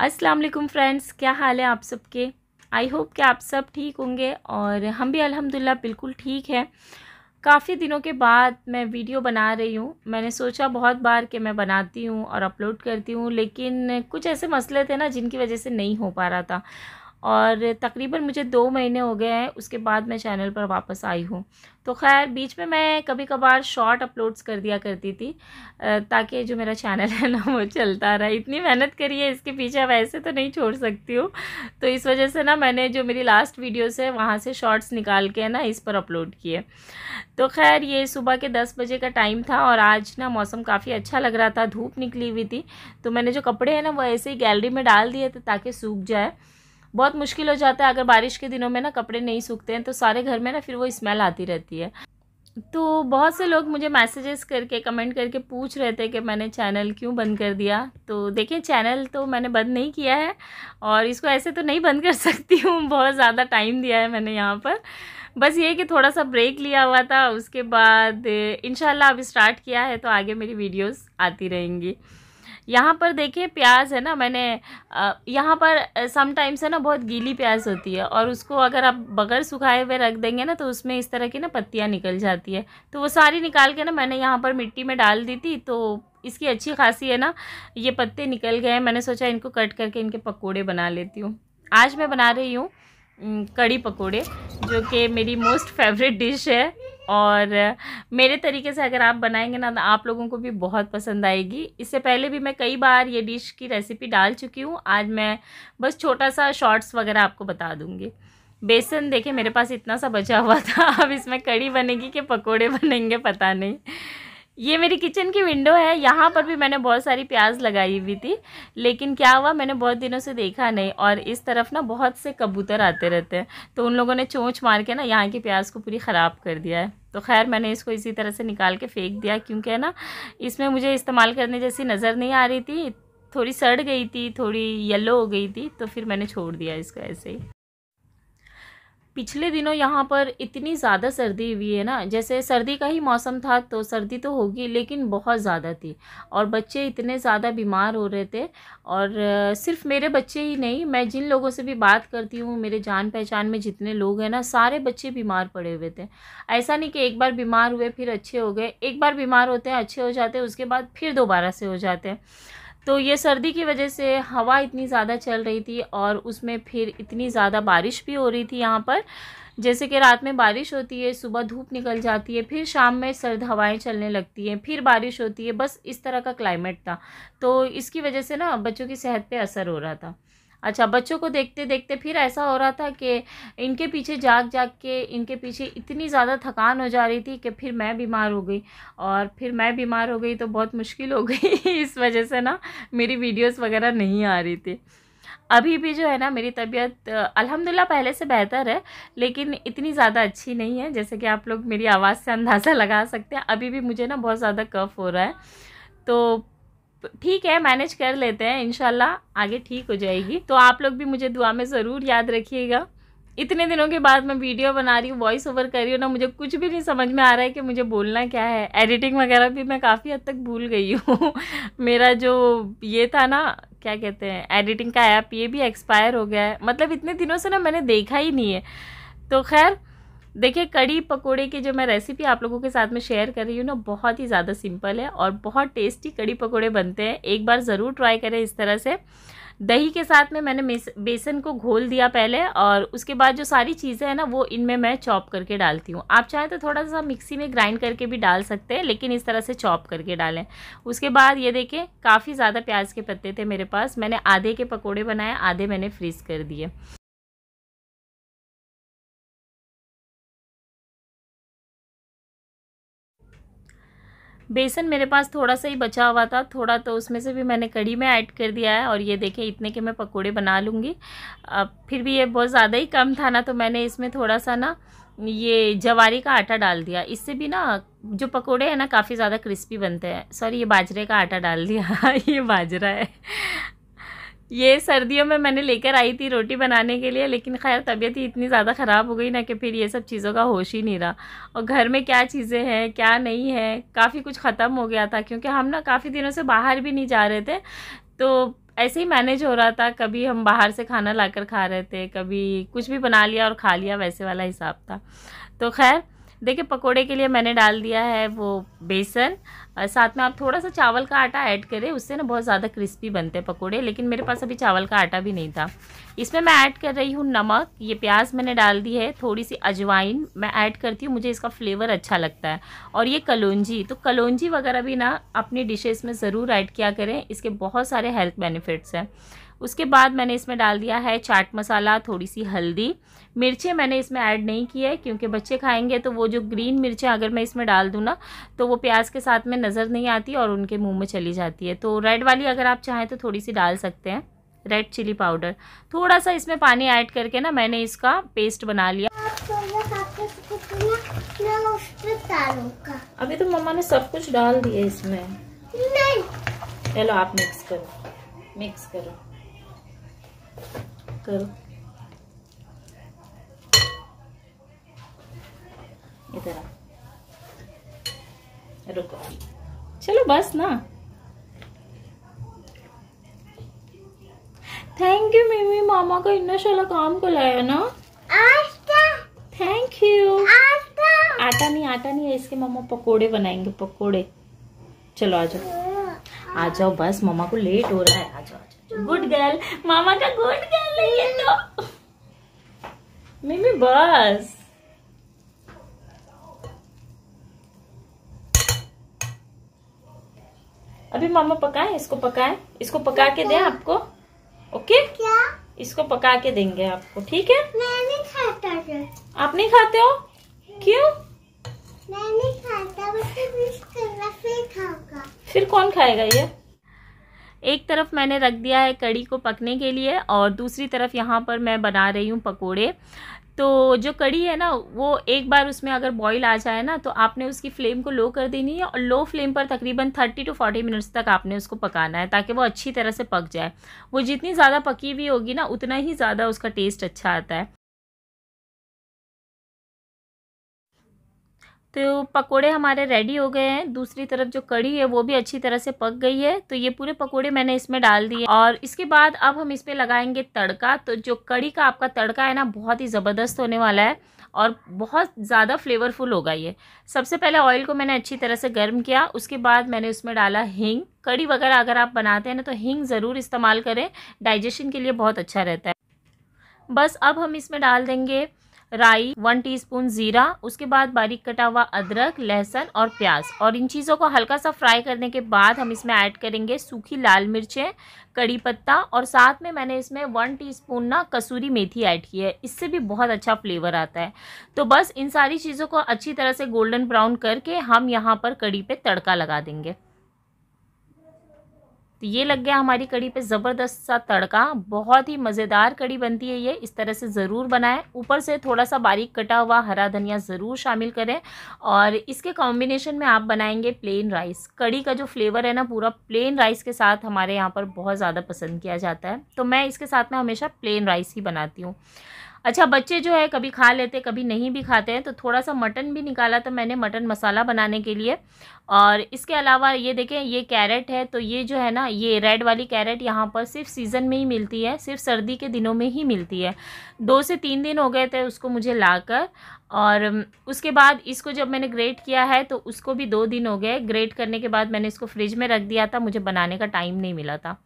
अस्सलाम वालेकुम फ्रेंड्स क्या हाल है आप सबके आई होप कि आप सब ठीक होंगे और हम भी अल्हम्दुलिल्लाह बिल्कुल ठीक है काफ़ी दिनों के बाद मैं वीडियो बना रही हूँ मैंने सोचा बहुत बार कि मैं बनाती हूँ और अपलोड करती हूँ लेकिन कुछ ऐसे मसले थे ना जिनकी वजह से नहीं हो पा रहा था और तकरीबन मुझे दो महीने हो गए हैं उसके बाद मैं चैनल पर वापस आई हूँ तो खैर बीच में मैं कभी कभार शॉर्ट अपलोड्स कर दिया करती थी ताकि जो मेरा चैनल है ना वो चलता रहा इतनी मेहनत करी है इसके पीछे वैसे तो नहीं छोड़ सकती हूँ तो इस वजह से ना मैंने जो मेरी लास्ट वीडियोस है वहाँ से शॉर्ट्स निकाल के ना इस पर अपलोड किए तो खैर ये सुबह के दस बजे का टाइम था और आज ना मौसम काफ़ी अच्छा लग रहा था धूप निकली हुई थी तो मैंने जो कपड़े हैं ना वो ऐसे ही गैलरी में डाल दिए थे ताकि सूख जाए बहुत मुश्किल हो जाता है अगर बारिश के दिनों में ना कपड़े नहीं सूखते हैं तो सारे घर में ना फिर वो स्मेल आती रहती है तो बहुत से लोग मुझे मैसेजेस करके कमेंट करके पूछ रहे थे कि मैंने चैनल क्यों बंद कर दिया तो देखिए चैनल तो मैंने बंद नहीं किया है और इसको ऐसे तो नहीं बंद कर सकती हूँ बहुत ज़्यादा टाइम दिया है मैंने यहाँ पर बस ये कि थोड़ा सा ब्रेक लिया हुआ था उसके बाद इन अब स्टार्ट किया है तो आगे मेरी वीडियोज़ आती रहेंगी यहाँ पर देखिए प्याज है ना मैंने यहाँ पर समटाइम्स है ना बहुत गीली प्याज होती है और उसको अगर आप बगैर सुखाए हुए रख देंगे ना तो उसमें इस तरह की ना पत्तियाँ निकल जाती है तो वो सारी निकाल के ना मैंने यहाँ पर मिट्टी में डाल दी थी तो इसकी अच्छी खासी है ना ये पत्ते निकल गए हैं मैंने सोचा इनको कट करके इनके पकौड़े बना लेती हूँ आज मैं बना रही हूँ कड़ी पकौड़े जो कि मेरी मोस्ट फेवरेट डिश है और मेरे तरीके से अगर आप बनाएंगे ना तो आप लोगों को भी बहुत पसंद आएगी इससे पहले भी मैं कई बार ये डिश की रेसिपी डाल चुकी हूँ आज मैं बस छोटा सा शॉर्ट्स वगैरह आपको बता दूँगी बेसन देखे मेरे पास इतना सा बचा हुआ था अब इसमें कड़ी बनेगी कि पकौड़े बनेंगे पता नहीं ये मेरी किचन की विंडो है यहाँ पर भी मैंने बहुत सारी प्याज लगाई हुई थी लेकिन क्या हुआ मैंने बहुत दिनों से देखा नहीं और इस तरफ ना बहुत से कबूतर आते रहते हैं तो उन लोगों ने चोंच मार के ना यहाँ की प्याज को पूरी ख़राब कर दिया है तो खैर मैंने इसको इसी तरह से निकाल के फेंक दिया क्योंकि ना इसमें मुझे इस्तेमाल करने जैसी नज़र नहीं आ रही थी थोड़ी सड़ गई थी थोड़ी येलो हो गई थी तो फिर मैंने छोड़ दिया इसको ऐसे ही पिछले दिनों यहाँ पर इतनी ज़्यादा सर्दी हुई है ना जैसे सर्दी का ही मौसम था तो सर्दी तो होगी लेकिन बहुत ज़्यादा थी और बच्चे इतने ज़्यादा बीमार हो रहे थे और सिर्फ मेरे बच्चे ही नहीं मैं जिन लोगों से भी बात करती हूँ मेरे जान पहचान में जितने लोग हैं ना सारे बच्चे बीमार पड़े हुए थे ऐसा नहीं कि एक बार बीमार हुए फिर अच्छे हो गए एक बार बीमार होते हैं अच्छे हो जाते हैं उसके बाद फिर दोबारा से हो जाते हैं तो ये सर्दी की वजह से हवा इतनी ज़्यादा चल रही थी और उसमें फिर इतनी ज़्यादा बारिश भी हो रही थी यहाँ पर जैसे कि रात में बारिश होती है सुबह धूप निकल जाती है फिर शाम में सर्द हवाएं चलने लगती हैं फिर बारिश होती है बस इस तरह का क्लाइमेट था तो इसकी वजह से ना बच्चों की सेहत पे असर हो रहा था अच्छा बच्चों को देखते देखते फिर ऐसा हो रहा था कि इनके पीछे जाग जाग के इनके पीछे इतनी ज़्यादा थकान हो जा रही थी कि फिर मैं बीमार हो गई और फिर मैं बीमार हो गई तो बहुत मुश्किल हो गई इस वजह से ना मेरी वीडियोस वगैरह नहीं आ रही थी अभी भी जो है ना मेरी तबीयत अल्हम्दुलिल्लाह पहले से बेहतर है लेकिन इतनी ज़्यादा अच्छी नहीं है जैसे कि आप लोग मेरी आवाज़ से अंदाज़ा लगा सकते हैं अभी भी मुझे ना बहुत ज़्यादा कफ हो रहा है तो तो ठीक है मैनेज कर लेते हैं इनशाला आगे ठीक हो जाएगी तो आप लोग भी मुझे दुआ में ज़रूर याद रखिएगा इतने दिनों के बाद मैं वीडियो बना रही हूँ वॉइस ओवर कर रही हूँ ना मुझे कुछ भी नहीं समझ में आ रहा है कि मुझे बोलना क्या है एडिटिंग वगैरह भी मैं काफ़ी हद तक भूल गई हूँ मेरा जो ये था ना क्या कहते हैं एडिटिंग का ऐप ये भी एक्सपायर हो गया है मतलब इतने दिनों से ना मैंने देखा ही नहीं है तो खैर देखिए कड़ी पकोड़े की जो मैं रेसिपी आप लोगों के साथ में शेयर कर रही हूँ ना बहुत ही ज़्यादा सिंपल है और बहुत टेस्टी कड़ी पकोड़े बनते हैं एक बार ज़रूर ट्राई करें इस तरह से दही के साथ में मैंने बेसन को घोल दिया पहले और उसके बाद जो सारी चीज़ें हैं ना वो इनमें मैं चॉप करके डालती हूँ आप चाहें तो थोड़ा सा मिक्सी में ग्राइंड करके भी डाल सकते हैं लेकिन इस तरह से चॉप करके डालें उसके बाद ये देखें काफ़ी ज़्यादा प्याज के पत्ते थे मेरे पास मैंने आधे के पकौड़े बनाए आधे मैंने फ्रीज़ कर दिए बेसन मेरे पास थोड़ा सा ही बचा हुआ था थोड़ा तो उसमें से भी मैंने कड़ी में ऐड कर दिया है और ये देखें इतने के मैं पकोड़े बना लूँगी फिर भी ये बहुत ज़्यादा ही कम था ना तो मैंने इसमें थोड़ा सा ना ये जवारी का आटा डाल दिया इससे भी ना जो पकोड़े हैं ना काफ़ी ज़्यादा क्रिस्पी बनते हैं सॉरी ये बाजरे का आटा डाल दिया ये बाजरा है ये सर्दियों में मैंने लेकर आई थी रोटी बनाने के लिए लेकिन खैर तबीयत ही इतनी ज़्यादा ख़राब हो गई ना कि फिर ये सब चीज़ों का होश ही नहीं रहा और घर में क्या चीज़ें हैं क्या नहीं है काफ़ी कुछ ख़त्म हो गया था क्योंकि हम ना काफ़ी दिनों से बाहर भी नहीं जा रहे थे तो ऐसे ही मैनेज हो रहा था कभी हम बाहर से खाना ला खा रहे थे कभी कुछ भी बना लिया और खा लिया वैसे वाला हिसाब था तो खैर देखिए पकोड़े के लिए मैंने डाल दिया है वो बेसन साथ में आप थोड़ा सा चावल का आटा ऐड करें उससे ना बहुत ज़्यादा क्रिस्पी बनते हैं पकोड़े लेकिन मेरे पास अभी चावल का आटा भी नहीं था इसमें मैं ऐड कर रही हूँ नमक ये प्याज मैंने डाल दी है थोड़ी सी अजवाइन मैं ऐड करती हूँ मुझे इसका फ्लेवर अच्छा लगता है और ये कलौजी तो कलौजी वगैरह भी ना अपनी डिशेज़ में ज़रूर ऐड किया करें इसके बहुत सारे हेल्थ बेनिफिट्स हैं उसके बाद मैंने इसमें डाल दिया है चाट मसाला थोड़ी सी हल्दी मिर्चें मैंने इसमें ऐड नहीं की है क्योंकि बच्चे खाएंगे तो वो जो ग्रीन मिर्चें अगर मैं इसमें डाल दूँ ना तो वो प्याज के साथ में नज़र नहीं आती और उनके मुँह में चली जाती है तो रेड वाली अगर आप चाहें तो थोड़ी सी डाल सकते हैं रेड चिली पाउडर थोड़ा सा इसमें पानी ऐड करके ना मैंने इसका पेस्ट बना लिया अभी तो मम्मा ने सब कुछ डाल दिया इसमें चलो आप मिक्स करो मिक्स करो करो इधर रुको चलो बस ना थैंक यू मिमी मामा का इतना सारा काम को लाया ना थैंक यू आटा नहीं आटा नहीं है इसके मामा पकोड़े बनाएंगे पकोड़े चलो आ जाओ आ जाओ बस मामा को लेट हो रहा है आ जाओ आ जाओ गुड गर्ल मामा का गुड गर्ल है ये तो मिमी बस अभी मामा पकाए इसको पकाए इसको पका के दे आपको ओके क्या इसको पका के देंगे आपको ठीक है मैं नहीं खाता था। आप नहीं खाते हो क्यों मैं नहीं खाता बस फिर खाऊंगा फिर कौन खाएगा ये एक तरफ मैंने रख दिया है कड़ी को पकने के लिए और दूसरी तरफ यहाँ पर मैं बना रही हूँ पकोड़े तो जो कड़ी है ना वो एक बार उसमें अगर बॉईल आ जाए ना तो आपने उसकी फ्लेम को लो कर देनी है और लो फ्लेम पर तकरीबन थर्टी टू फोर्टी मिनट्स तक आपने उसको पकाना है ताकि वो अच्छी तरह से पक जाए वो जितनी ज़्यादा पकी हुई होगी ना उतना ही ज़्यादा उसका टेस्ट अच्छा आता है तो पकोड़े हमारे रेडी हो गए हैं दूसरी तरफ जो कड़ी है वो भी अच्छी तरह से पक गई है तो ये पूरे पकोड़े मैंने इसमें डाल दिए और इसके बाद अब हम इस पर लगाएंगे तड़का तो जो कड़ी का आपका तड़का है ना बहुत ही ज़बरदस्त होने वाला है और बहुत ज़्यादा फ्लेवरफुल होगा ये सबसे पहले ऑयल को मैंने अच्छी तरह से गर्म किया उसके बाद मैंने उसमें डाला हींग कड़ी वगैरह अगर आप बनाते हैं ना तो हींग ज़रूर इस्तेमाल करें डाइजेशन के लिए बहुत अच्छा रहता है बस अब हम इसमें डाल देंगे राई वन टीस्पून जीरा उसके बाद बारीक कटा हुआ अदरक लहसुन और प्याज और इन चीज़ों को हल्का सा फ्राई करने के बाद हम इसमें ऐड करेंगे सूखी लाल मिर्चें कड़ी पत्ता और साथ में मैंने इसमें वन टीस्पून ना कसूरी मेथी ऐड की है इससे भी बहुत अच्छा फ्लेवर आता है तो बस इन सारी चीज़ों को अच्छी तरह से गोल्डन ब्राउन करके हम यहाँ पर कड़ी पर तड़का लगा देंगे तो ये लग गया हमारी कड़ी पे ज़बरदस्त सा तड़का बहुत ही मज़ेदार कड़ी बनती है ये इस तरह से ज़रूर बनाएं ऊपर से थोड़ा सा बारीक कटा हुआ हरा धनिया ज़रूर शामिल करें और इसके कॉम्बिनेशन में आप बनाएंगे प्लेन राइस कड़ी का जो फ्लेवर है ना पूरा प्लेन राइस के साथ हमारे यहाँ पर बहुत ज़्यादा पसंद किया जाता है तो मैं इसके साथ में हमेशा प्लेन राइस ही बनाती हूँ अच्छा बच्चे जो है कभी खा लेते कभी नहीं भी खाते हैं तो थोड़ा सा मटन भी निकाला था तो मैंने मटन मसाला बनाने के लिए और इसके अलावा ये देखें ये कैरेट है तो ये जो है ना ये रेड वाली कैरेट यहाँ पर सिर्फ सीज़न में ही मिलती है सिर्फ सर्दी के दिनों में ही मिलती है दो से तीन दिन हो गए थे उसको मुझे लाकर और उसके बाद इसको जब मैंने ग्रेट किया है तो उसको भी दो दिन हो गए ग्रेट करने के बाद मैंने इसको फ्रिज में रख दिया था मुझे बनाने का टाइम नहीं मिला था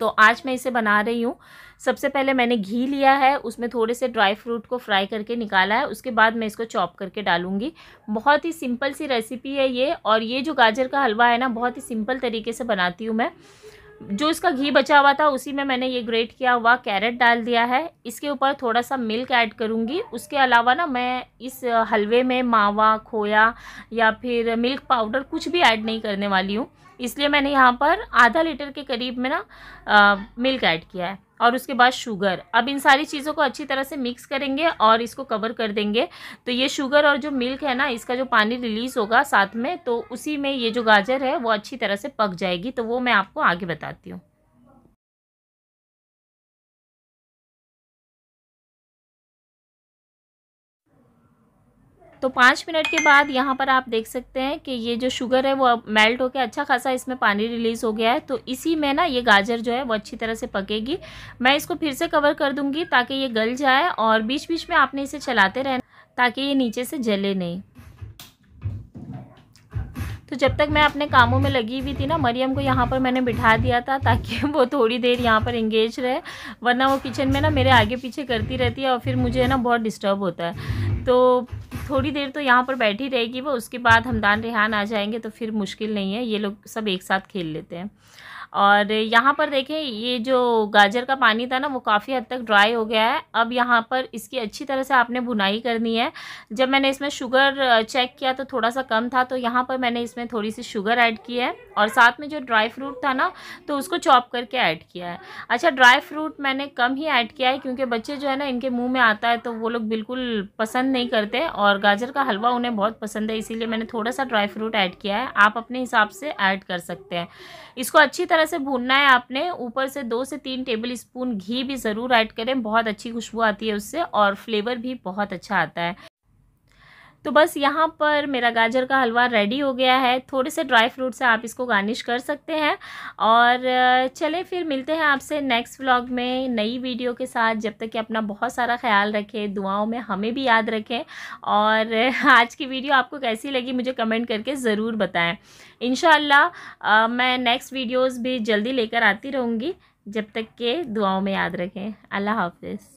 तो आज मैं इसे बना रही हूँ सबसे पहले मैंने घी लिया है उसमें थोड़े से ड्राई फ्रूट को फ्राई करके निकाला है उसके बाद मैं इसको चॉप करके डालूंगी बहुत ही सिंपल सी रेसिपी है ये और ये जो गाजर का हलवा है ना बहुत ही सिंपल तरीके से बनाती हूँ मैं जो इसका घी बचा हुआ था उसी में मैंने ये ग्रेट किया हुआ कैरेट डाल दिया है इसके ऊपर थोड़ा सा मिल्क ऐड करूँगी उसके अलावा ना मैं इस हलवे में मावा खोया या फिर मिल्क पाउडर कुछ भी ऐड नहीं करने वाली हूँ इसलिए मैंने यहाँ पर आधा लीटर के करीब में ना मिल्क ऐड किया है और उसके बाद शुगर अब इन सारी चीज़ों को अच्छी तरह से मिक्स करेंगे और इसको कवर कर देंगे तो ये शुगर और जो मिल्क है ना इसका जो पानी रिलीज़ होगा साथ में तो उसी में ये जो गाजर है वो अच्छी तरह से पक जाएगी तो वो मैं आपको आगे बताती हूँ तो पाँच मिनट के बाद यहाँ पर आप देख सकते हैं कि ये जो शुगर है वो मेल्ट होकर अच्छा खासा इसमें पानी रिलीज़ हो गया है तो इसी में ना ये गाजर जो है वो अच्छी तरह से पकेगी मैं इसको फिर से कवर कर दूँगी ताकि ये गल जाए और बीच बीच में आपने इसे चलाते रहना ताकि ये नीचे से जले नहीं तो जब तक मैं अपने कामों में लगी हुई थी ना मरियम को यहाँ पर मैंने बिठा दिया था ताकि वो थोड़ी देर यहाँ पर इंगेज रहे वरना वो किचन में ना मेरे आगे पीछे करती रहती है और फिर मुझे ना बहुत डिस्टर्ब होता है तो थोड़ी देर तो यहाँ पर बैठी रहेगी वो उसके बाद हमदान रेहान आ जाएंगे तो फिर मुश्किल नहीं है ये लोग सब एक साथ खेल लेते हैं और यहाँ पर देखें ये जो गाजर का पानी था ना वो काफ़ी हद तक ड्राई हो गया है अब यहाँ पर इसकी अच्छी तरह से आपने भुनाई करनी है जब मैंने इसमें शुगर चेक किया तो थोड़ा सा कम था तो यहाँ पर मैंने इसमें थोड़ी सी शुगर ऐड की है और साथ में जो ड्राई फ्रूट था ना तो उसको चॉप करके ऐड किया है अच्छा ड्राई फ्रूट मैंने कम ही ऐड किया है क्योंकि बच्चे जो है ना इनके मुँह में आता है तो वो लोग बिल्कुल पसंद नहीं करते और गाजर का हलवा उन्हें बहुत पसंद है इसीलिए मैंने थोड़ा सा ड्राई फ्रूट ऐड किया है आप अपने हिसाब से ऐड कर सकते हैं इसको अच्छी तरह तरह से भूनना है आपने ऊपर से दो से तीन टेबल स्पून घी भी ज़रूर ऐड करें बहुत अच्छी खुशबू आती है उससे और फ्लेवर भी बहुत अच्छा आता है तो बस यहाँ पर मेरा गाजर का हलवा रेडी हो गया है थोड़े से ड्राई फ्रूट से आप इसको गार्निश कर सकते हैं और चले फिर मिलते हैं आपसे नेक्स्ट व्लॉग में नई वीडियो के साथ जब तक कि अपना बहुत सारा ख्याल रखें दुआओं में हमें भी याद रखें और आज की वीडियो आपको कैसी लगी मुझे कमेंट करके ज़रूर बताएं इन मैं नेक्स्ट वीडियोज़ भी जल्दी लेकर आती रहूँगी जब तक के दुआओं में याद रखें अल्लाह हाफिज़